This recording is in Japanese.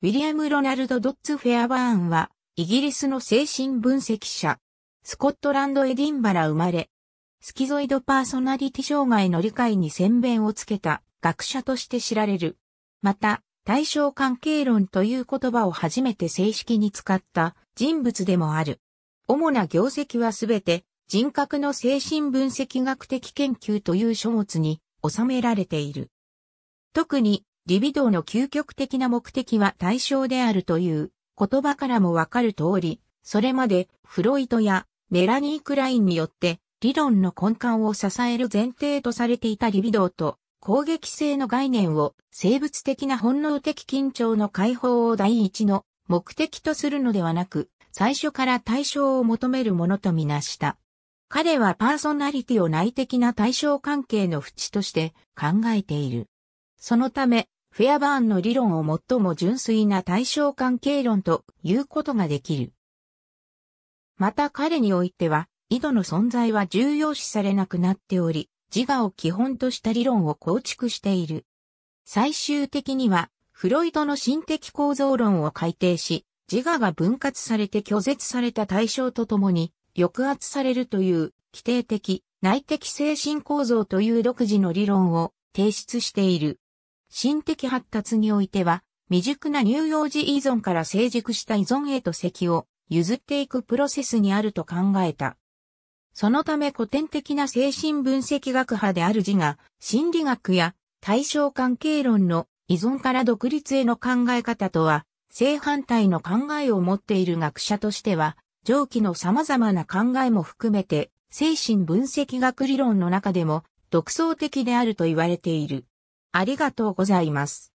ウィリアム・ロナルド・ドッツ・フェアバーンは、イギリスの精神分析者、スコットランド・エディンバラ生まれ、スキゾイドパーソナリティ障害の理解に先弁をつけた学者として知られる。また、対象関係論という言葉を初めて正式に使った人物でもある。主な業績はすべて人格の精神分析学的研究という書物に収められている。特にリビドーの究極的な目的は対象であるという言葉からもわかる通り、それまでフロイトやメラニー・クラインによって理論の根幹を支える前提とされていたリビドーと攻撃性の概念を生物的な本能的緊張の解放を第一の目的とするのではなく、最初から対象を求めるものとみなした。彼はパーソナリティを内的な対象関係の淵として考えている。そのため、フェアバーンの理論を最も純粋な対象関係論ということができる。また彼においては、井戸の存在は重要視されなくなっており、自我を基本とした理論を構築している。最終的には、フロイドの心的構造論を改定し、自我が分割されて拒絶された対象とともに、抑圧されるという、規定的、内的精神構造という独自の理論を提出している。心的発達においては、未熟な乳幼児依存から成熟した依存へと席を譲っていくプロセスにあると考えた。そのため古典的な精神分析学派である字が、心理学や対象関係論の依存から独立への考え方とは、正反対の考えを持っている学者としては、上記の様々な考えも含めて、精神分析学理論の中でも独創的であると言われている。ありがとうございます。